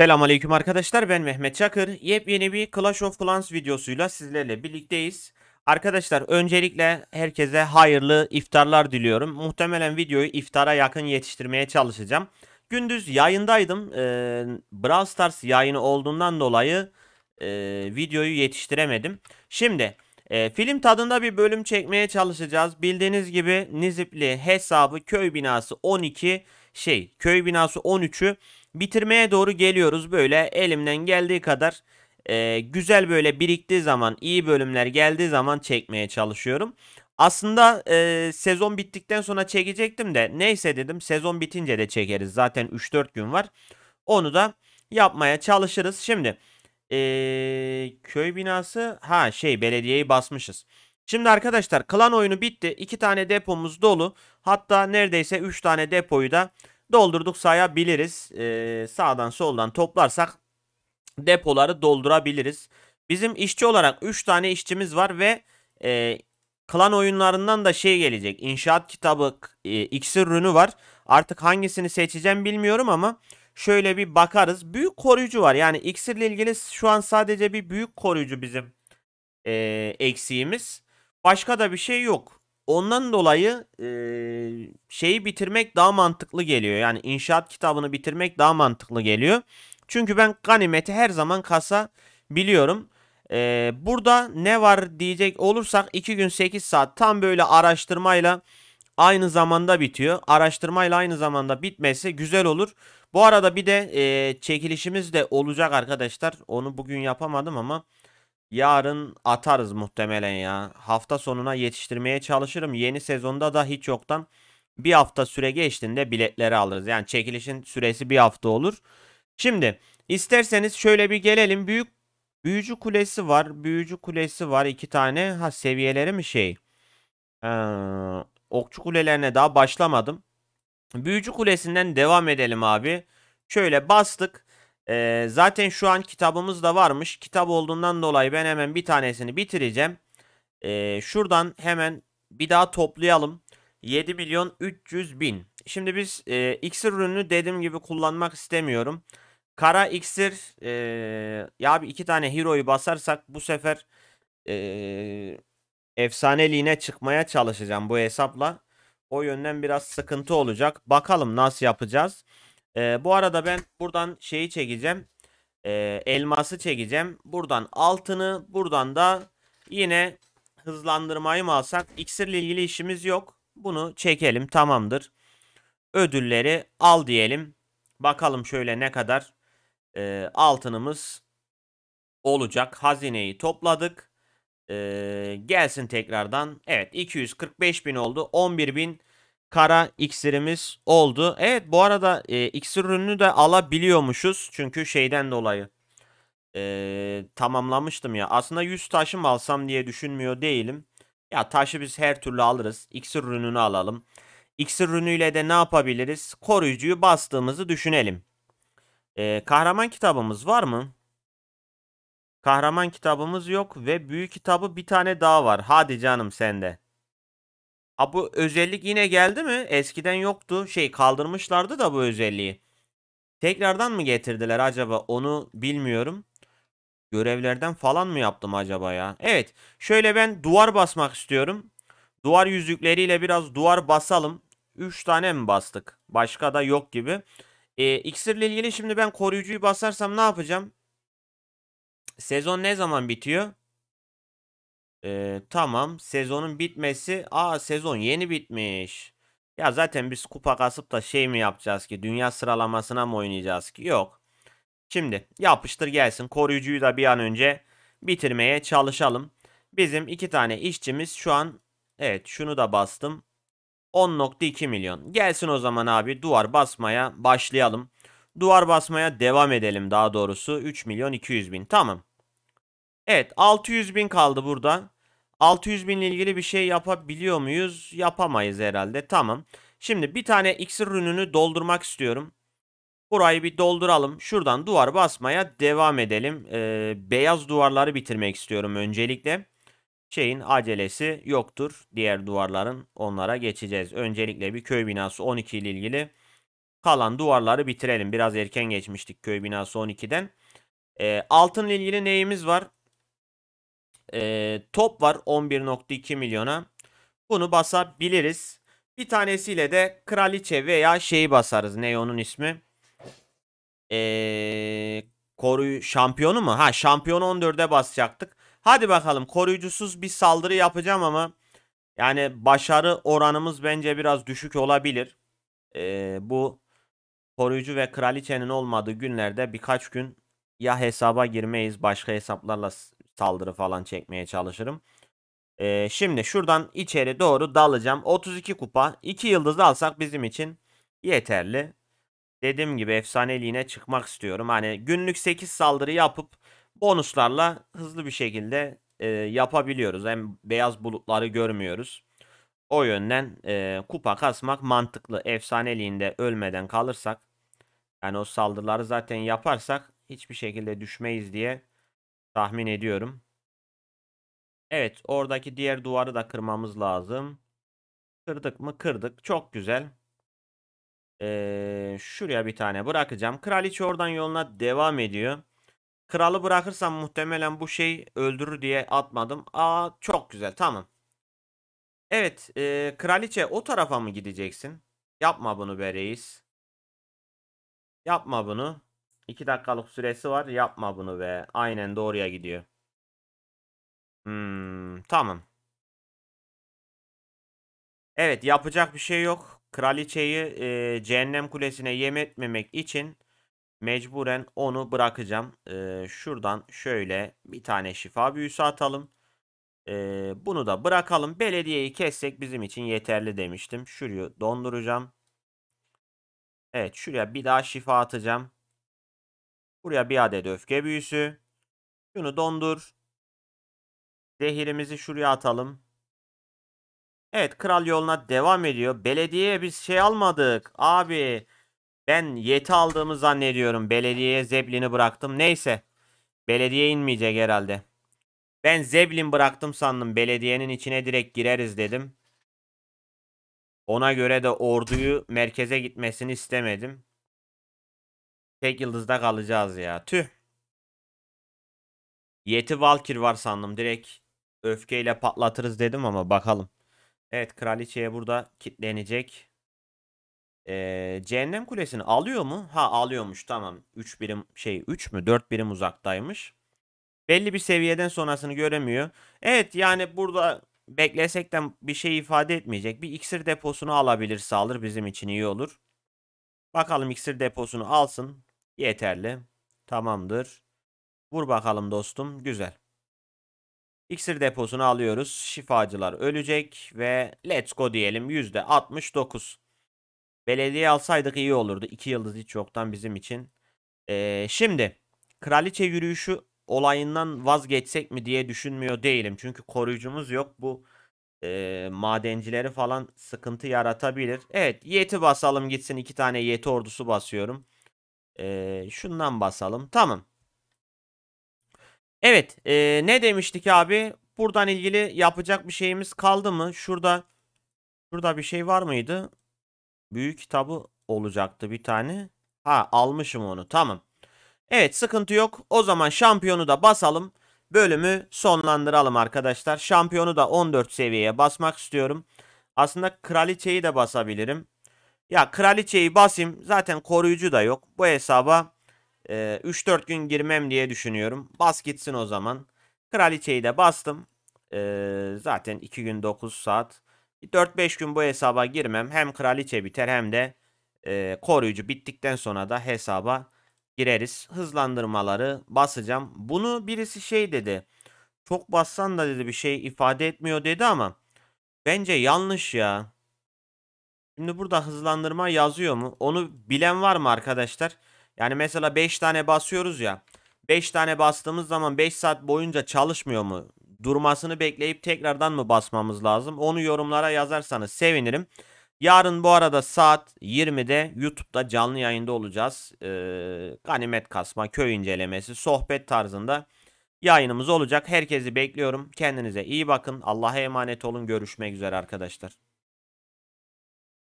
Selam aleyküm arkadaşlar ben Mehmet Çakır. Yepyeni bir Clash of Clans videosuyla sizlerle birlikteyiz. Arkadaşlar öncelikle herkese hayırlı iftarlar diliyorum. Muhtemelen videoyu iftara yakın yetiştirmeye çalışacağım. Gündüz yayındaydım. Ee, Brawl Stars yayını olduğundan dolayı e, videoyu yetiştiremedim. Şimdi e, film tadında bir bölüm çekmeye çalışacağız. Bildiğiniz gibi Nizipli hesabı köy binası 12 şey köy binası 13'ü bitirmeye doğru geliyoruz. Böyle elimden geldiği kadar e, güzel böyle biriktiği zaman iyi bölümler geldiği zaman çekmeye çalışıyorum. Aslında e, sezon bittikten sonra çekecektim de neyse dedim sezon bitince de çekeriz. Zaten 3-4 gün var. Onu da yapmaya çalışırız. Şimdi e, köy binası ha şey belediyeyi basmışız. Şimdi arkadaşlar klan oyunu bitti. 2 tane depomuz dolu. Hatta neredeyse 3 tane depoyu da doldurduk sayabiliriz. Ee, sağdan soldan toplarsak depoları doldurabiliriz. Bizim işçi olarak 3 tane işçimiz var ve e, klan oyunlarından da şey gelecek. İnşaat kitabı e, iksir ürünü var. Artık hangisini seçeceğim bilmiyorum ama şöyle bir bakarız. Büyük koruyucu var. Yani iksirle ilgili şu an sadece bir büyük koruyucu bizim e, eksiğimiz. Başka da bir şey yok. Ondan dolayı e, şeyi bitirmek daha mantıklı geliyor. Yani inşaat kitabını bitirmek daha mantıklı geliyor. Çünkü ben ganimeti her zaman kasa biliyorum. E, burada ne var diyecek olursak 2 gün 8 saat tam böyle araştırmayla aynı zamanda bitiyor. Araştırmayla aynı zamanda bitmesi güzel olur. Bu arada bir de e, çekilişimiz de olacak arkadaşlar. Onu bugün yapamadım ama... Yarın atarız muhtemelen ya. Hafta sonuna yetiştirmeye çalışırım. Yeni sezonda da hiç yoktan bir hafta süre geçtiğinde biletleri alırız. Yani çekilişin süresi bir hafta olur. Şimdi isterseniz şöyle bir gelelim. Büyük büyücü kulesi var. Büyücü kulesi var. iki tane ha seviyeleri mi şey? Ee, okçu kulelerine daha başlamadım. Büyücü kulesinden devam edelim abi. Şöyle bastık. Ee, zaten şu an kitabımız da varmış. Kitap olduğundan dolayı ben hemen bir tanesini bitireceğim. Ee, şuradan hemen bir daha toplayalım. 7 milyon 300 bin. Şimdi biz e, iksir ürünü dediğim gibi kullanmak istemiyorum. Kara iksir e, ya bir iki tane hero'yu basarsak bu sefer e, efsaneliğine çıkmaya çalışacağım bu hesapla. O yönden biraz sıkıntı olacak. Bakalım nasıl yapacağız. E, bu arada ben buradan şeyi çekeceğim. E, elması çekeceğim. Buradan altını buradan da yine hızlandırmayı mı alsak? İksirle ilgili işimiz yok. Bunu çekelim tamamdır. Ödülleri al diyelim. Bakalım şöyle ne kadar e, altınımız olacak. Hazineyi topladık. E, gelsin tekrardan. Evet 245 bin oldu. 11 bin kara iksirimiz oldu. Evet bu arada e, iksir ürünü de alabiliyormuşuz. Çünkü şeyden dolayı e, tamamlamıştım ya. Aslında 100 taşı mı alsam diye düşünmüyor değilim. Ya taşı biz her türlü alırız. İksir ürününü alalım. İksir ürünüyle de ne yapabiliriz? Koruyucuyu bastığımızı düşünelim. E, kahraman kitabımız var mı? Kahraman kitabımız yok ve büyük kitabı bir tane daha var. Hadi canım sende. Ha bu özellik yine geldi mi? Eskiden yoktu. Şey kaldırmışlardı da bu özelliği. Tekrardan mı getirdiler acaba? Onu bilmiyorum. Görevlerden falan mı yaptım acaba ya? Evet. Şöyle ben duvar basmak istiyorum. Duvar yüzükleriyle biraz duvar basalım. 3 tane mi bastık? Başka da yok gibi. E, iksirle ilgili şimdi ben koruyucuyu basarsam ne yapacağım? Sezon ne zaman bitiyor? Ee, tamam sezonun bitmesi. Aa sezon yeni bitmiş. Ya zaten biz kupa kasıp da şey mi yapacağız ki? Dünya sıralamasına mı oynayacağız ki? Yok. Şimdi yapıştır gelsin. Koruyucuyu da bir an önce bitirmeye çalışalım. Bizim iki tane işçimiz şu an evet şunu da bastım. 10.2 milyon. Gelsin o zaman abi duvar basmaya başlayalım. Duvar basmaya devam edelim daha doğrusu. 3 milyon 200 bin. Tamam. Evet 600 bin kaldı burada 600 bin ile ilgili bir şey yapabiliyor muyuz? Yapamayız herhalde. Tamam. Şimdi bir tane iksir rününü doldurmak istiyorum. Burayı bir dolduralım. Şuradan duvar basmaya devam edelim. Ee, beyaz duvarları bitirmek istiyorum öncelikle. Şeyin acelesi yoktur. Diğer duvarların onlara geçeceğiz. Öncelikle bir köy binası 12 ile ilgili kalan duvarları bitirelim. Biraz erken geçmiştik köy binası 12'den. Ee, altın ile ilgili neyimiz var? e, top var 11.2 milyona. Bunu basabiliriz. Bir tanesiyle de kraliçe veya şeyi basarız. Ne onun ismi? Eee koruyu şampiyonu mu? Ha şampiyon 14'e basacaktık. Hadi bakalım koruyucusuz bir saldırı yapacağım ama yani başarı oranımız bence biraz düşük olabilir. Ee, bu koruyucu ve kraliçenin olmadığı günlerde birkaç gün ya hesaba girmeyiz başka hesaplarla saldırı falan çekmeye çalışırım. Ee, şimdi şuradan içeri doğru dalacağım. 32 kupa 2 yıldız alsak bizim için yeterli. Dediğim gibi efsaneliğine çıkmak istiyorum. Hani günlük 8 saldırı yapıp bonuslarla hızlı bir şekilde e, yapabiliyoruz. Hem beyaz bulutları görmüyoruz. O yönden e, kupa kasmak mantıklı. Efsaneliğinde ölmeden kalırsak yani o saldırıları zaten yaparsak hiçbir şekilde düşmeyiz diye Tahmin ediyorum. Evet oradaki diğer duvarı da kırmamız lazım. Kırdık mı? Kırdık. Çok güzel. Ee, şuraya bir tane bırakacağım. Kraliçe oradan yoluna devam ediyor. Kralı bırakırsam muhtemelen bu şey öldürür diye atmadım. Aa çok güzel tamam. Evet e, kraliçe o tarafa mı gideceksin? Yapma bunu be reis. Yapma bunu. 2 dakikalık süresi var. Yapma bunu ve Aynen doğruya gidiyor. Hmm, tamam. Evet yapacak bir şey yok. Kraliçeyi e, cehennem kulesine yem etmemek için mecburen onu bırakacağım. E, şuradan şöyle bir tane şifa büyüsü atalım. E, bunu da bırakalım. Belediyeyi kessek bizim için yeterli demiştim. Şurayı donduracağım. Evet şuraya bir daha şifa atacağım. Buraya bir adet öfke büyüsü. Şunu dondur. Zehirimizi şuraya atalım. Evet kral yoluna devam ediyor. Belediyeye biz şey almadık. Abi ben yeti aldığımı zannediyorum. Belediyeye zeblini bıraktım. Neyse. Belediye inmeyecek herhalde. Ben zeblin bıraktım sandım. Belediyenin içine direkt gireriz dedim. Ona göre de orduyu merkeze gitmesini istemedim. Tek yıldızda kalacağız ya. Tüh. Yeti Valkir var sandım. Direkt öfkeyle patlatırız dedim ama bakalım. Evet kraliçeye burada kitlenecek. Ee, cehennem kulesini alıyor mu? Ha alıyormuş tamam. 3 birim şey 3 mü 4 birim uzaktaymış. Belli bir seviyeden sonrasını göremiyor. Evet yani burada beklesek de bir şey ifade etmeyecek. Bir iksir deposunu alabilir sağlar bizim için iyi olur. Bakalım iksir deposunu alsın. Yeterli. Tamamdır. Vur bakalım dostum. Güzel. İksir deposunu alıyoruz. Şifacılar ölecek ve let's go diyelim %69. Belediye alsaydık iyi olurdu. 2 yıldız hiç yoktan bizim için. Ee, şimdi kraliçe yürüyüşü olayından vazgeçsek mi diye düşünmüyor değilim. Çünkü koruyucumuz yok. Bu e, madencileri falan sıkıntı yaratabilir. Evet yeti basalım gitsin. 2 tane yeti ordusu basıyorum. Ee, şundan basalım. Tamam. Evet. E, ne demiştik abi? Buradan ilgili yapacak bir şeyimiz kaldı mı? Şurada şurada bir şey var mıydı? Büyük kitabı olacaktı bir tane. Ha almışım onu. Tamam. Evet sıkıntı yok. O zaman şampiyonu da basalım. Bölümü sonlandıralım arkadaşlar. Şampiyonu da 14 seviyeye basmak istiyorum. Aslında kraliçeyi de basabilirim. Ya kraliçeyi basayım. Zaten koruyucu da yok. Bu hesaba e, 3-4 gün girmem diye düşünüyorum. Bas gitsin o zaman. Kraliçeyi de bastım. E, zaten 2 gün 9 saat. 4-5 gün bu hesaba girmem. Hem kraliçe biter hem de e, koruyucu bittikten sonra da hesaba gireriz. Hızlandırmaları basacağım. Bunu birisi şey dedi. Çok bassan da dedi bir şey ifade etmiyor dedi ama bence yanlış ya. Şimdi burada hızlandırma yazıyor mu? Onu bilen var mı arkadaşlar? Yani mesela 5 tane basıyoruz ya. 5 tane bastığımız zaman 5 saat boyunca çalışmıyor mu? Durmasını bekleyip tekrardan mı basmamız lazım? Onu yorumlara yazarsanız sevinirim. Yarın bu arada saat 20'de YouTube'da canlı yayında olacağız. Ee, ganimet kasma, köy incelemesi, sohbet tarzında yayınımız olacak. Herkesi bekliyorum. Kendinize iyi bakın. Allah'a emanet olun. Görüşmek üzere arkadaşlar.